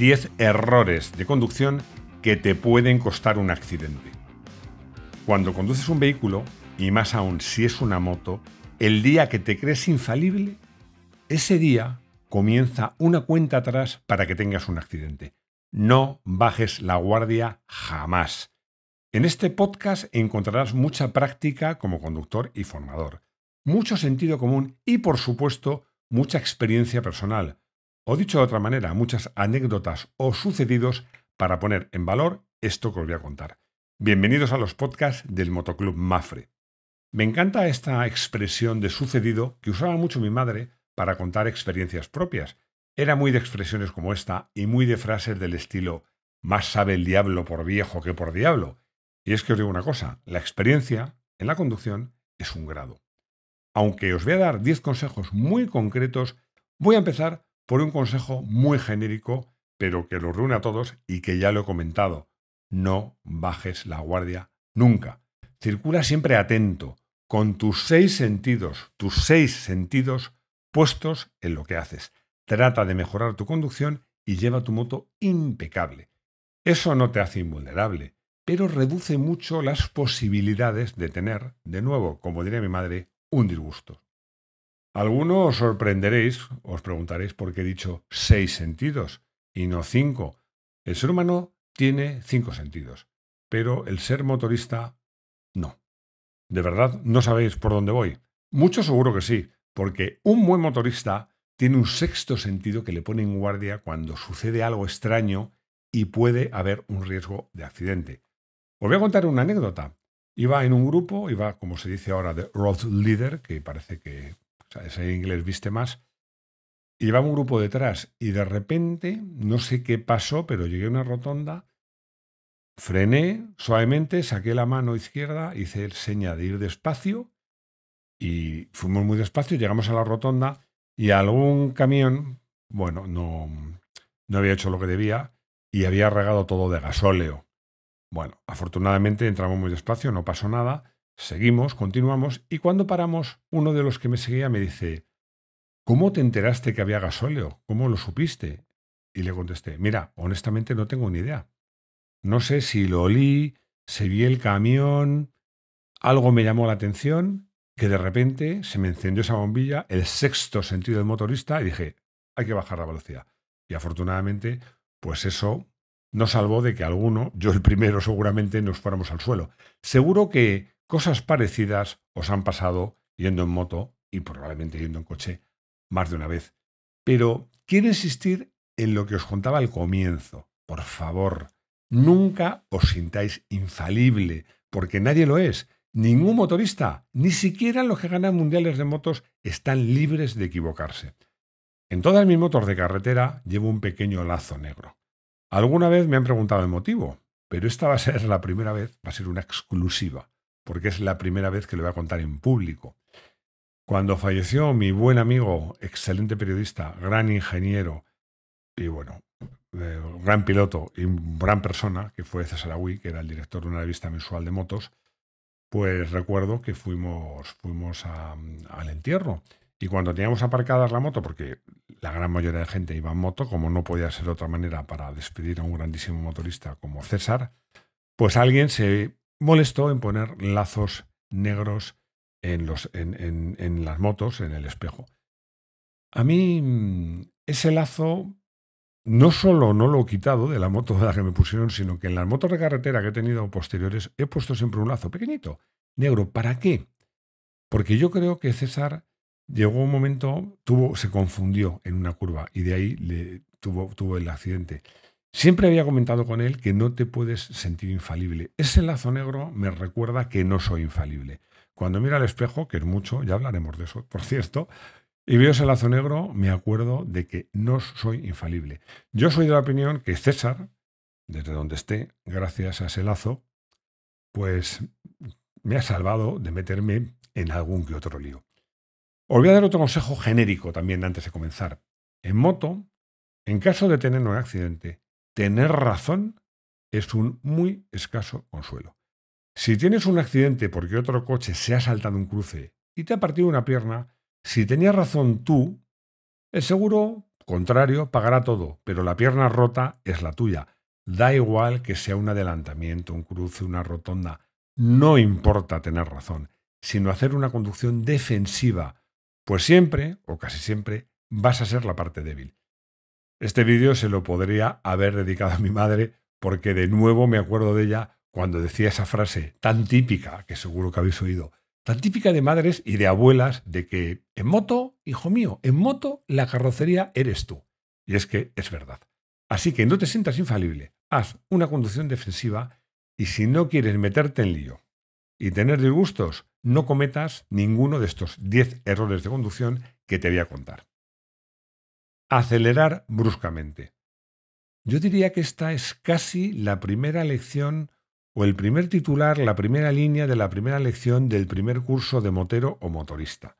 10 errores de conducción que te pueden costar un accidente. Cuando conduces un vehículo, y más aún si es una moto, el día que te crees infalible, ese día comienza una cuenta atrás para que tengas un accidente. No bajes la guardia jamás. En este podcast encontrarás mucha práctica como conductor y formador, mucho sentido común y, por supuesto, mucha experiencia personal, o dicho de otra manera, muchas anécdotas o sucedidos para poner en valor esto que os voy a contar. Bienvenidos a los podcasts del Motoclub Mafre. Me encanta esta expresión de sucedido que usaba mucho mi madre para contar experiencias propias. Era muy de expresiones como esta y muy de frases del estilo más sabe el diablo por viejo que por diablo. Y es que os digo una cosa, la experiencia en la conducción es un grado. Aunque os voy a dar 10 consejos muy concretos, voy a empezar por un consejo muy genérico, pero que lo reúne a todos y que ya lo he comentado. No bajes la guardia nunca. Circula siempre atento, con tus seis sentidos, tus seis sentidos puestos en lo que haces. Trata de mejorar tu conducción y lleva tu moto impecable. Eso no te hace invulnerable, pero reduce mucho las posibilidades de tener, de nuevo, como diría mi madre, un disgusto. Algunos os sorprenderéis, os preguntaréis por qué he dicho seis sentidos y no cinco. El ser humano tiene cinco sentidos, pero el ser motorista no. ¿De verdad no sabéis por dónde voy? Mucho seguro que sí, porque un buen motorista tiene un sexto sentido que le pone en guardia cuando sucede algo extraño y puede haber un riesgo de accidente. Os voy a contar una anécdota. Iba en un grupo, iba, como se dice ahora, de road leader, que parece que o ese inglés viste más. Iba llevaba un grupo detrás. Y de repente, no sé qué pasó, pero llegué a una rotonda, frené suavemente, saqué la mano izquierda, hice el seña de ir despacio. Y fuimos muy despacio, llegamos a la rotonda y algún camión, bueno, no, no había hecho lo que debía y había regado todo de gasóleo. Bueno, afortunadamente entramos muy despacio, no pasó nada, Seguimos, continuamos, y cuando paramos, uno de los que me seguía me dice, ¿Cómo te enteraste que había gasóleo? ¿Cómo lo supiste? Y le contesté, mira, honestamente no tengo ni idea. No sé si lo olí, se vi el camión, algo me llamó la atención, que de repente se me encendió esa bombilla, el sexto sentido del motorista, y dije, hay que bajar la velocidad. Y afortunadamente, pues eso nos salvó de que alguno, yo el primero seguramente, nos fuéramos al suelo. Seguro que Cosas parecidas os han pasado yendo en moto y probablemente yendo en coche más de una vez. Pero quiero insistir en lo que os contaba al comienzo. Por favor, nunca os sintáis infalible, porque nadie lo es. Ningún motorista, ni siquiera los que ganan mundiales de motos, están libres de equivocarse. En todas mis motos de carretera llevo un pequeño lazo negro. Alguna vez me han preguntado el motivo, pero esta va a ser la primera vez, va a ser una exclusiva porque es la primera vez que le voy a contar en público. Cuando falleció mi buen amigo, excelente periodista, gran ingeniero y bueno, eh, gran piloto y gran persona, que fue César Agüí, que era el director de una revista mensual de motos, pues recuerdo que fuimos, fuimos al entierro. Y cuando teníamos aparcada la moto, porque la gran mayoría de gente iba en moto, como no podía ser otra manera para despedir a un grandísimo motorista como César, pues alguien se molestó en poner lazos negros en, las motos, en el espejo. A mí mm, ese lazo no solo no lo he quitado de la moto de la que me pusieron, sino que en las motos de carretera que he tenido posteriores he puesto siempre un lazo pequeñito, negro. ¿Para qué? Porque yo creo que César llegó un momento, tuvo, se confundió en una curva y de ahí tuvo el accidente. Siempre había comentado con él que no te puedes sentir infalible. Ese lazo negro me recuerda que no soy infalible. Cuando miro al espejo, que es mucho, ya hablaremos de eso, por cierto, y veo ese lazo negro, me acuerdo de que no soy infalible. Yo soy de la opinión que César, desde donde esté, gracias a ese lazo, pues me ha salvado de meterme en algún que otro lío. Os voy a dar otro consejo genérico también antes de comenzar. En moto, en caso de tener un accidente, tener razón es un muy escaso consuelo. Si tienes un accidente porque otro coche se ha saltado un cruce y te ha partido una pierna, si tenías razón tú, el seguro contrario pagará todo, pero la pierna rota es la tuya. Da igual que sea un adelantamiento, un cruce, una rotonda. No importa tener razón, sino hacer una conducción defensiva, pues siempre, o casi siempre, vas a ser la parte débil. Este vídeo se lo podría haber dedicado a mi madre porque de nuevo me acuerdo de ella cuando decía esa frase tan típica, que seguro que habéis oído, tan típica de madres y de abuelas, de que en moto, hijo mío, en moto la carrocería eres tú. Y es que es verdad. Así que no te sientas infalible, haz una conducción defensiva y si no quieres meterte en lío y tener disgustos, no cometas ninguno de estos 10 errores de conducción que te voy a contar. Acelerar bruscamente. Yo diría que esta es casi la primera lección o el primer titular, la primera línea de la primera lección del primer curso de motero o motorista.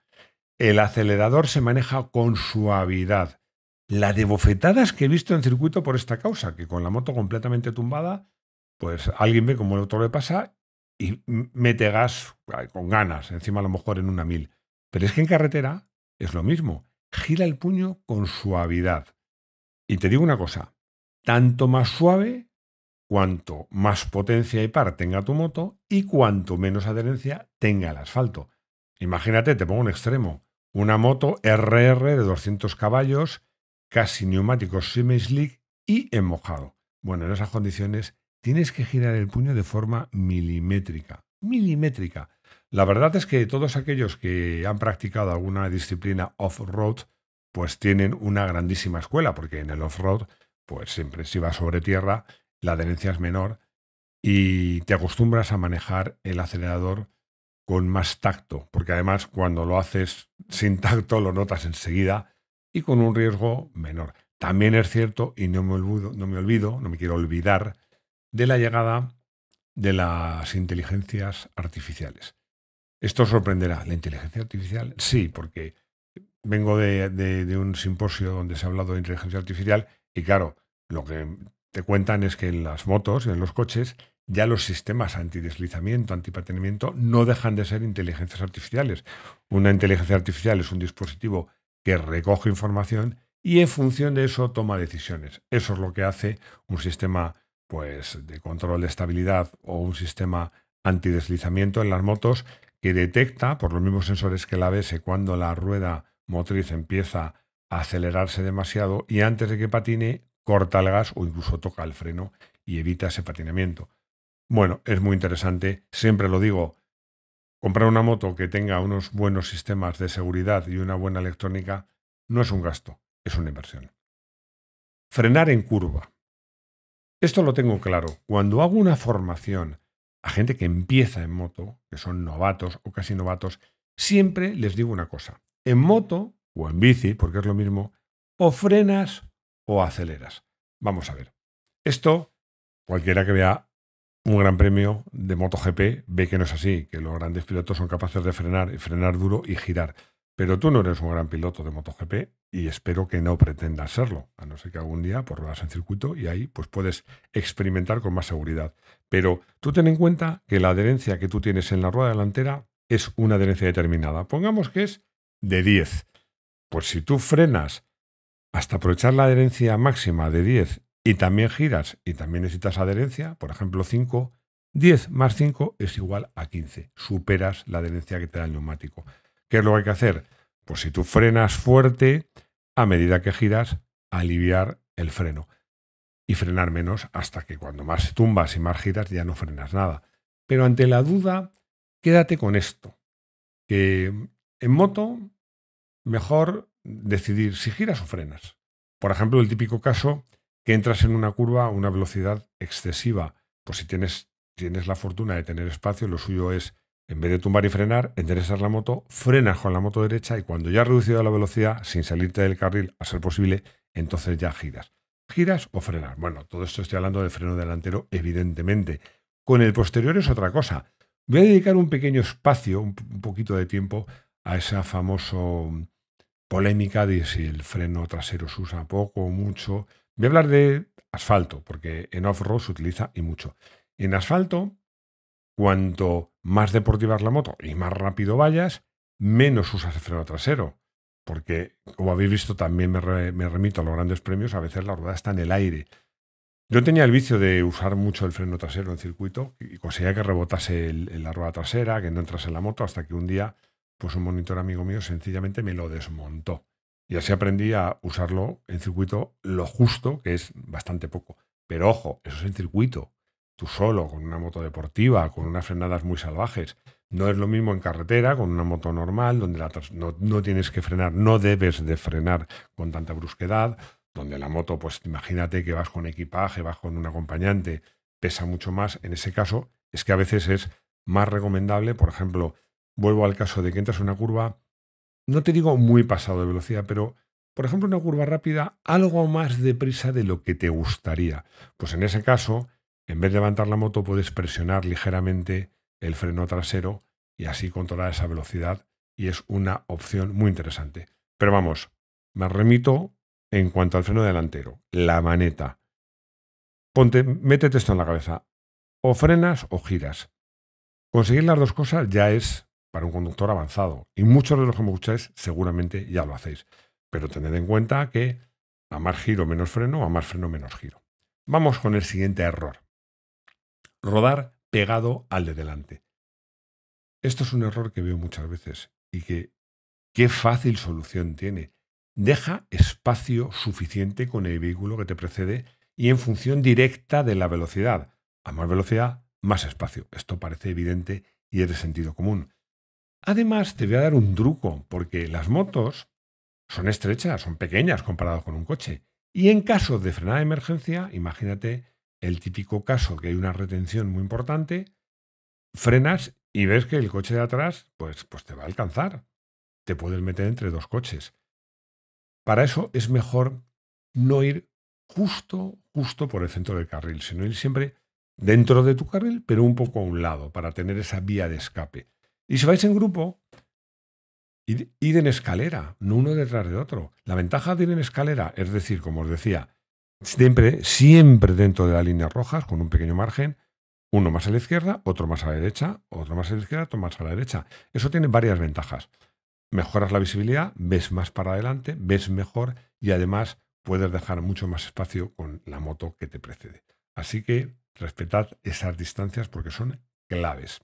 El acelerador se maneja con suavidad. La de bofetadas que he visto en circuito por esta causa, que con la moto completamente tumbada, pues alguien ve cómo el otro le pasa y mete gas con ganas, encima a lo mejor en una mil. Pero es que en carretera es lo mismo gira el puño con suavidad. Y te digo una cosa, tanto más suave, cuanto más potencia y par tenga tu moto y cuanto menos adherencia tenga el asfalto. Imagínate, te pongo un extremo, una moto RR de 200 caballos, casi neumáticos semi-slick y en mojado. Bueno, en esas condiciones tienes que girar el puño de forma milimétrica, milimétrica, la verdad es que todos aquellos que han practicado alguna disciplina off-road, pues tienen una grandísima escuela, porque en el off-road, pues siempre si vas sobre tierra, la adherencia es menor y te acostumbras a manejar el acelerador con más tacto, porque además cuando lo haces sin tacto lo notas enseguida y con un riesgo menor. También es cierto, y no me olvido, no me, olvido, no me quiero olvidar, de la llegada de las inteligencias artificiales. Esto sorprenderá. ¿La inteligencia artificial? Sí, porque vengo de, un simposio donde se ha hablado de inteligencia artificial y claro, lo que te cuentan es que en las motos, y en los coches, ya los sistemas antideslizamiento, antipatenamiento, no dejan de ser inteligencias artificiales. Una inteligencia artificial es un dispositivo que recoge información y en función de eso toma decisiones. Eso es lo que hace un sistema pues, de control de estabilidad o un sistema antideslizamiento en las motos que detecta por los mismos sensores que la ABS cuando la rueda motriz empieza a acelerarse demasiado y antes de que patine corta el gas o incluso toca el freno y evita ese patinamiento. Bueno, es muy interesante, siempre lo digo, comprar una moto que tenga unos buenos sistemas de seguridad y una buena electrónica no es un gasto, es una inversión. Frenar en curva. Esto lo tengo claro. Cuando hago una formación a gente que empieza en moto, que son novatos o casi novatos, siempre les digo una cosa. En moto o en bici, porque es lo mismo, o frenas o aceleras. Vamos a ver. Esto, cualquiera que vea un gran premio de MotoGP ve que no es así, que los grandes pilotos son capaces de frenar, y frenar duro y girar. Pero tú no eres un gran piloto de MotoGP y espero que no pretendas serlo, a no ser que algún día por ruedas en circuito y ahí pues, puedes experimentar con más seguridad. Pero tú ten en cuenta que la adherencia que tú tienes en la rueda delantera es una adherencia determinada. Pongamos que es de 10. Pues si tú frenas hasta aprovechar la adherencia máxima de 10 y también giras y también necesitas adherencia, por ejemplo 5, 10 más 5 es igual a 15. Superas la adherencia que te da el neumático. ¿Qué es lo que hay que hacer? Pues si tú frenas fuerte, a medida que giras, aliviar el freno y frenar menos hasta que cuando más tumbas y más giras ya no frenas nada. Pero ante la duda, quédate con esto, que en moto mejor decidir si giras o frenas. Por ejemplo, el típico caso que entras en una curva a una velocidad excesiva, pues si tienes, tienes la fortuna de tener espacio, lo suyo es en vez de tumbar y frenar, enderezas la moto, frenas con la moto derecha y cuando ya has reducido la velocidad, sin salirte del carril a ser posible, entonces ya giras. ¿Giras o frenas? Bueno, todo esto estoy hablando del freno delantero, evidentemente. Con el posterior es otra cosa. Voy a dedicar un pequeño espacio, un poquito de tiempo, a esa famosa mm, polémica de si el freno trasero se usa poco o mucho. Voy a hablar de asfalto, porque en off-road se utiliza y mucho. En asfalto, Cuanto más deportiva es la moto y más rápido vayas, menos usas el freno trasero. Porque, como habéis visto, también me, remito a los grandes premios, a veces la rueda está en el aire. Yo tenía el vicio de usar mucho el freno trasero en circuito y conseguía que rebotase la rueda trasera, que no entrase en la moto, hasta que un día, pues un monitor amigo mío sencillamente me lo desmontó. Y así aprendí a usarlo en circuito lo justo, que es bastante poco. Pero ojo, eso es en circuito tú solo, con una moto deportiva, con unas frenadas muy salvajes. No es lo mismo en carretera, con una moto normal, donde la no, no, tienes que frenar, no debes de frenar con tanta brusquedad, donde la moto, pues imagínate que vas con equipaje, vas con un acompañante, pesa mucho más. En ese caso, es que a veces es más recomendable, por ejemplo, vuelvo al caso de que entras en una curva, no te digo muy pasado de velocidad, pero por ejemplo, una curva rápida, algo más deprisa de lo que te gustaría. Pues en ese caso, en vez de levantar la moto puedes presionar ligeramente el freno trasero y así controlar esa velocidad y es una opción muy interesante. Pero vamos, me remito en cuanto al freno delantero, la maneta. Ponte, métete esto en la cabeza. O frenas o giras. Conseguir las dos cosas ya es para un conductor avanzado. Y muchos de los que me escucháis seguramente ya lo hacéis. Pero tened en cuenta que a más giro menos freno, a más freno menos giro. Vamos con el siguiente error rodar pegado al de delante. Esto es un error que veo muchas veces y que qué fácil solución tiene. Deja espacio suficiente con el vehículo que te precede y en función directa de la velocidad. A más velocidad, más espacio. Esto parece evidente y es de sentido común. Además, te voy a dar un truco, porque las motos son estrechas, son pequeñas comparadas con un coche. Y en caso de frenada de emergencia, imagínate el típico caso que hay una retención muy importante, frenas y ves que el coche de atrás pues, pues te va a alcanzar. Te puedes meter entre dos coches. Para eso es mejor no ir justo, justo por el centro del carril, sino ir siempre dentro de tu carril, pero un poco a un lado, para tener esa vía de escape. Y si vais en grupo, id, en escalera, no uno detrás de otro. La ventaja de ir en escalera, es decir, como os decía, siempre, siempre dentro de las líneas rojas, con un pequeño margen, uno más a la izquierda, otro más a la derecha, otro más a la izquierda, otro más a la derecha. Eso tiene varias ventajas. Mejoras la visibilidad, ves más para adelante, ves mejor y además puedes dejar mucho más espacio con la moto que te precede. Así que respetad esas distancias porque son claves.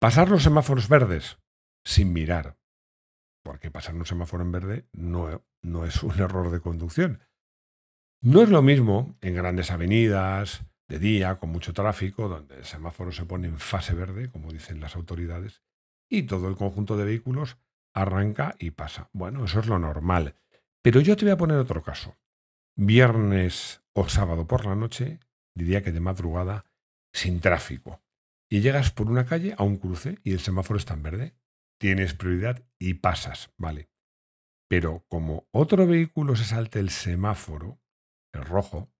Pasar los semáforos verdes sin mirar, porque pasar un semáforo en verde no, no es un error de conducción, no es lo mismo en grandes avenidas, de día, con mucho tráfico, donde el semáforo se pone en fase verde, como dicen las autoridades, y todo el conjunto de vehículos arranca y pasa. Bueno, eso es lo normal. Pero yo te voy a poner otro caso. Viernes o sábado por la noche, diría que de madrugada, sin tráfico. Y llegas por una calle a un cruce y el semáforo está en verde. Tienes prioridad y pasas, ¿vale? Pero como otro vehículo se salte el semáforo, el rojo,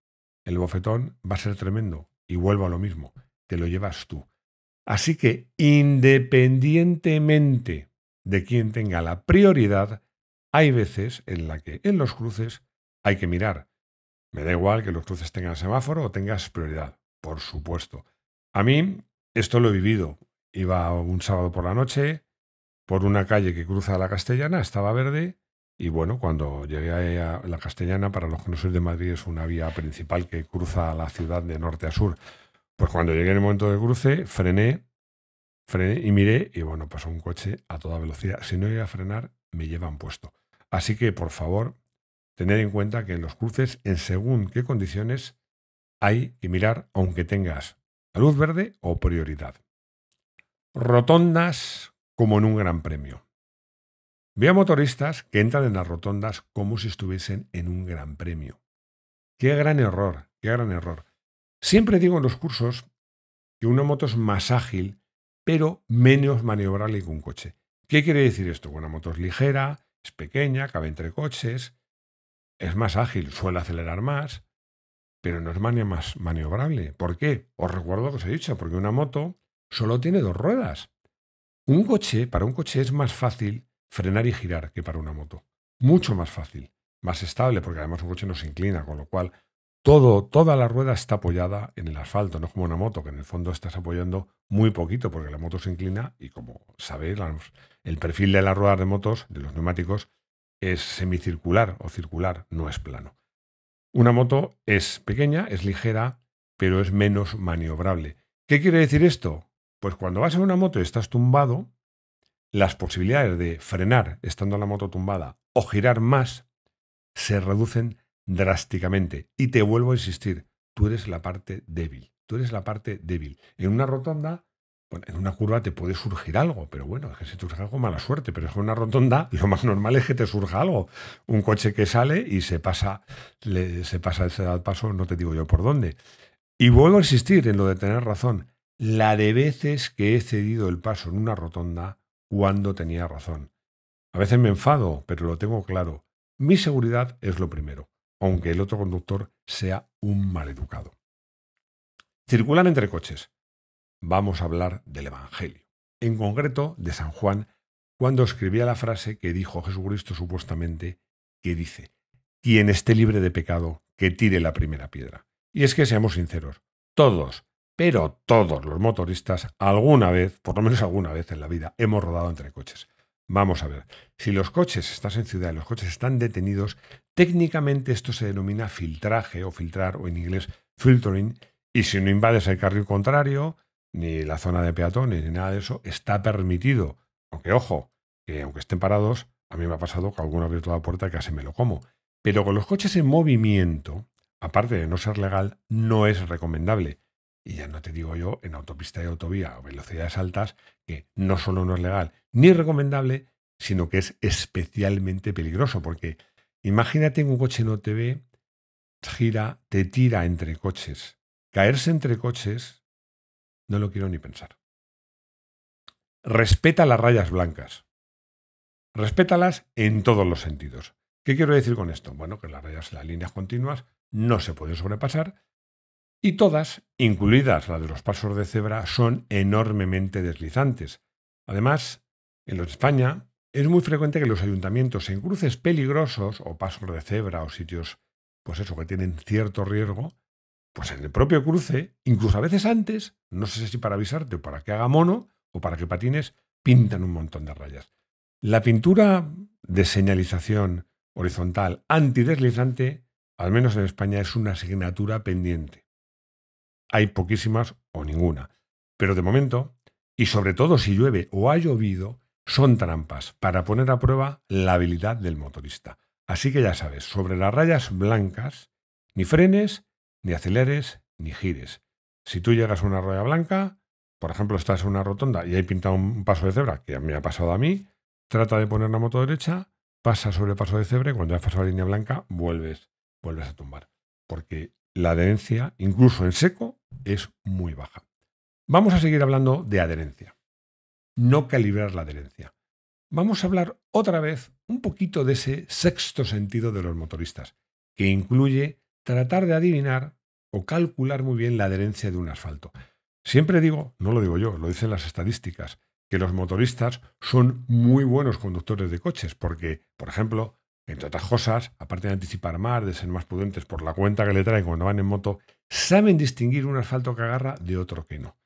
el bofetón va a ser tremendo. Y vuelvo a lo mismo, te lo llevas tú. Así que independientemente de quién tenga la prioridad, hay veces en la que en los cruces hay que mirar. Me da igual que los cruces tengan semáforo o tengas prioridad, por supuesto. A mí esto lo he vivido. Iba un sábado por la noche por una calle que cruza la Castellana, estaba verde, y bueno, cuando llegué a la Castellana, para los que no sois de Madrid, es una vía principal que cruza la ciudad de norte a sur. Pues cuando llegué en el momento de cruce, frené, frené y miré, y bueno, pasó un coche a toda velocidad. Si no iba a frenar, me llevan puesto. Así que, por favor, tener en cuenta que en los cruces, en según qué condiciones, hay que mirar aunque tengas la luz verde o prioridad. Rotondas como en un gran premio. Veo motoristas que entran en las rotondas como si estuviesen en un gran premio. Qué gran error, qué gran error. Siempre digo en los cursos que una moto es más ágil, pero menos maniobrable que un coche. ¿Qué quiere decir esto? Una moto es ligera, es pequeña, cabe entre coches, es más ágil, suele acelerar más, pero no es más maniobrable. ¿Por qué? Os recuerdo lo que os he dicho, porque una moto solo tiene dos ruedas. Un coche, para un coche es más fácil frenar y girar que para una moto. Mucho más fácil, más estable, porque además un coche no se inclina, con lo cual toda la rueda está apoyada en el asfalto, no como una moto, que en el fondo estás apoyando muy poquito, porque la moto se inclina y como sabéis, el perfil de las ruedas de motos, de los neumáticos, es semicircular o circular, no es plano. Una moto es pequeña, es ligera, pero es menos maniobrable. ¿Qué quiere decir esto? Pues cuando vas en una moto y estás tumbado, las posibilidades de frenar estando la moto tumbada o girar más se reducen drásticamente. Y te vuelvo a insistir, tú eres la parte débil, tú eres la parte débil. En una rotonda, en una curva te puede surgir algo, pero bueno, es que si te surge algo, mala suerte, pero es que en una rotonda lo más normal es que te surja algo. Un coche que sale y se pasa, se pasa el paso, no te digo yo por dónde. Y vuelvo a insistir en lo de tener razón. La de veces que he cedido el paso en una rotonda, cuando tenía razón. A veces me enfado, pero lo tengo claro. Mi seguridad es lo primero, aunque el otro conductor sea un maleducado. Circulan entre coches. Vamos a hablar del Evangelio, en concreto de San Juan, cuando escribía la frase que dijo Jesucristo supuestamente, que dice, quien esté libre de pecado, que tire la primera piedra. Y es que seamos sinceros, todos, pero todos los motoristas alguna vez, por lo menos alguna vez en la vida, hemos rodado entre coches. Vamos a ver, si los coches, estás en ciudad y los coches están detenidos, técnicamente esto se denomina filtraje o filtrar, o en inglés filtering, y si no invades el carril contrario, ni la zona de peatones, ni nada de eso, está permitido. Aunque ojo, que aunque estén parados, a mí me ha pasado que alguna vez toda la puerta casi me lo como. Pero con los coches en movimiento, aparte de no ser legal, no es recomendable. Y ya no te digo yo, en autopista y autovía o velocidades altas, que no solo no es legal ni recomendable, sino que es especialmente peligroso, porque imagínate un coche no te ve, gira, te tira entre coches. Caerse entre coches, no lo quiero ni pensar. Respeta las rayas blancas. Respétalas en todos los sentidos. ¿Qué quiero decir con esto? Bueno, que las rayas, las líneas continuas, no se pueden sobrepasar y todas, incluidas la de los pasos de cebra, son enormemente deslizantes. Además, en los España es muy frecuente que los ayuntamientos en cruces peligrosos o pasos de cebra o sitios, pues eso, que tienen cierto riesgo, pues en el propio cruce, incluso a veces antes, no sé si para avisarte o para que haga mono o para que patines, pintan un montón de rayas. La pintura de señalización horizontal antideslizante, al menos en España, es una asignatura pendiente. Hay poquísimas o ninguna. Pero de momento, y sobre todo si llueve o ha llovido, son trampas para poner a prueba la habilidad del motorista. Así que ya sabes, sobre las rayas blancas, ni frenes, ni aceleres, ni gires. Si tú llegas a una raya blanca, por ejemplo, estás en una rotonda y hay pintado un paso de cebra, que me ha pasado a mí, trata de poner la moto derecha, pasa sobre el paso de cebra y cuando has pasado la línea blanca, vuelves, vuelves a tumbar. Porque la adherencia, incluso en seco, es muy baja. Vamos a seguir hablando de adherencia. No calibrar la adherencia. Vamos a hablar otra vez un poquito de ese sexto sentido de los motoristas, que incluye tratar de adivinar o calcular muy bien la adherencia de un asfalto. Siempre digo, no lo digo yo, lo dicen las estadísticas, que los motoristas son muy buenos conductores de coches, porque, por ejemplo, entre otras cosas, aparte de anticipar más, de ser más prudentes por la cuenta que le traen cuando van en moto, saben distinguir un asfalto que agarra de otro que no.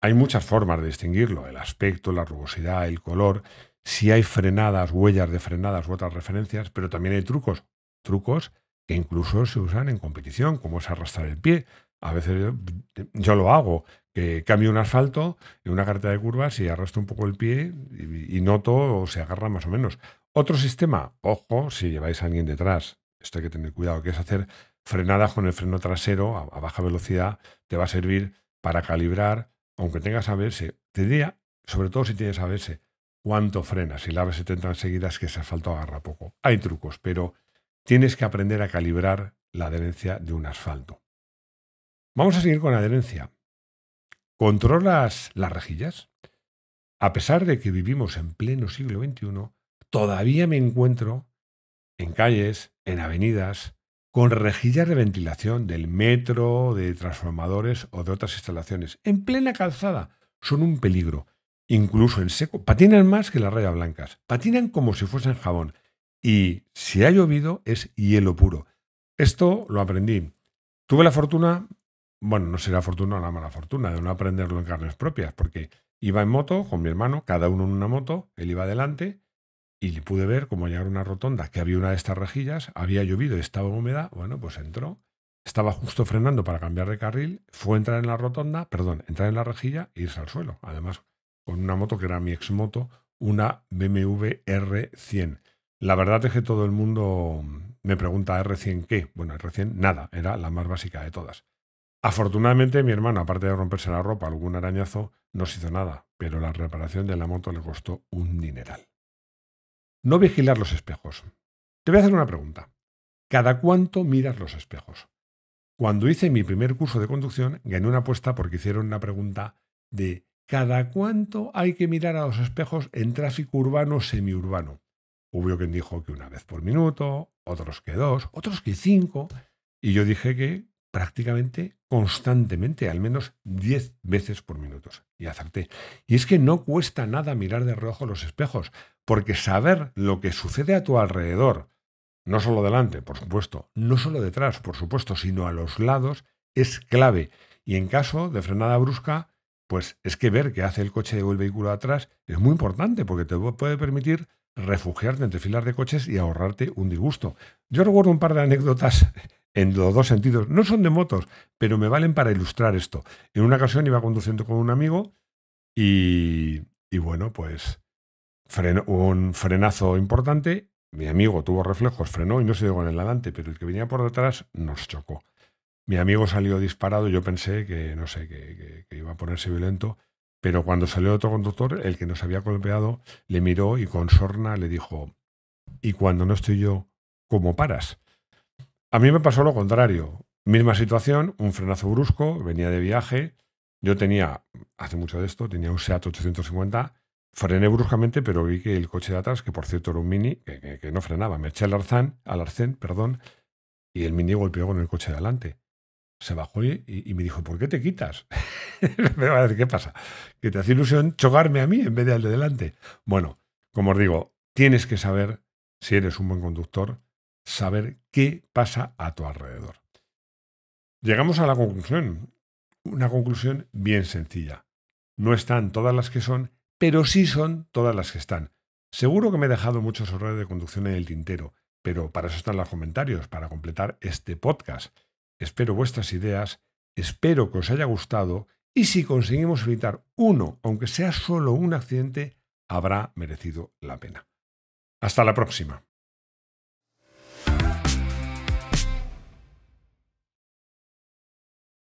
Hay muchas formas de distinguirlo, el aspecto, la rugosidad, el color, si hay frenadas, huellas de frenadas u otras referencias, pero también hay trucos, trucos que incluso se usan en competición, como es arrastrar el pie. A veces yo, lo hago, que cambio un asfalto en una carretera de curvas y arrastro un poco el pie y noto o se agarra más o menos. Otro sistema, ojo, si lleváis a alguien detrás, esto hay que tener cuidado, que es hacer frenadas con el freno trasero a, baja velocidad, te va a servir para calibrar, aunque tengas ABS. Te diría, sobre todo si tienes a verse cuánto frenas. Si la ABS te entra es que ese asfalto agarra poco. Hay trucos, pero tienes que aprender a calibrar la adherencia de un asfalto. Vamos a seguir con la adherencia. ¿Controlas las rejillas? A pesar de que vivimos en pleno siglo XXI, todavía me encuentro en calles, en avenidas, con rejillas de ventilación del metro, de transformadores o de otras instalaciones, en plena calzada. Son un peligro, incluso en seco. Patinan más que las rayas blancas, patinan como si fuesen jabón. Y si ha llovido es hielo puro. Esto lo aprendí. Tuve la fortuna, bueno, no será fortuna o la mala fortuna, de no aprenderlo en carnes propias, porque iba en moto con mi hermano, cada uno en una moto, él iba adelante, y pude ver cómo llegar a una rotonda que había una de estas rejillas, había llovido y estaba húmeda, bueno, pues entró, estaba justo frenando para cambiar de carril, fue entrar en la rotonda, perdón, entrar en la rejilla e irse al suelo, además con una moto que era mi ex moto, una BMW R100. La verdad es que todo el mundo me pregunta R100 qué, bueno, R100 nada, era la más básica de todas. Afortunadamente mi hermano, aparte de romperse la ropa, algún arañazo, no se hizo nada, pero la reparación de la moto le costó un dineral. No vigilar los espejos. Te voy a hacer una pregunta. ¿Cada cuánto miras los espejos? Cuando hice mi primer curso de conducción, gané una apuesta porque hicieron una pregunta de ¿cada cuánto hay que mirar a los espejos en tráfico urbano semiurbano? Hubo quien dijo que una vez por minuto, otros que dos, otros que cinco, y yo dije que prácticamente constantemente, al menos diez veces por minuto. Y acerté. Y es que no cuesta nada mirar de reojo los espejos, porque saber lo que sucede a tu alrededor, no solo delante, por supuesto, no solo detrás, por supuesto, sino a los lados, es clave. Y en caso de frenada brusca, pues es que ver qué hace el coche o el vehículo atrás es muy importante porque te puede permitir refugiarte entre filas de coches y ahorrarte un disgusto. Yo recuerdo un par de anécdotas en los dos sentidos. No son de motos, pero me valen para ilustrar esto. En una ocasión iba conduciendo con un amigo y, y bueno, pues un frenazo importante. Mi amigo tuvo reflejos, frenó y no se dio con el adelante, pero el que venía por detrás nos chocó. Mi amigo salió disparado, yo pensé que, no sé, que, iba a ponerse violento, pero cuando salió otro conductor, el que nos había golpeado, le miró y con sorna le dijo, ¿y cuando no estoy yo, cómo paras? A mí me pasó lo contrario. Misma situación, un frenazo brusco, venía de viaje, yo tenía, hace mucho de esto, tenía un SEAT 850 Frené bruscamente, pero vi que el coche de atrás, que por cierto era un mini, que, no frenaba, me eché al al arcén, perdón, y el mini golpeó con el coche de adelante. Se bajó y, me dijo, ¿por qué te quitas? me va a decir, ¿qué pasa? Que te hace ilusión chocarme a mí en vez de al de delante. Bueno, como os digo, tienes que saber, si eres un buen conductor, saber qué pasa a tu alrededor. Llegamos a la conclusión, una conclusión bien sencilla. No están todas las que son pero sí son todas las que están. Seguro que me he dejado muchos errores de conducción en el tintero, pero para eso están los comentarios, para completar este podcast. Espero vuestras ideas, espero que os haya gustado y si conseguimos evitar uno, aunque sea solo un accidente, habrá merecido la pena. Hasta la próxima.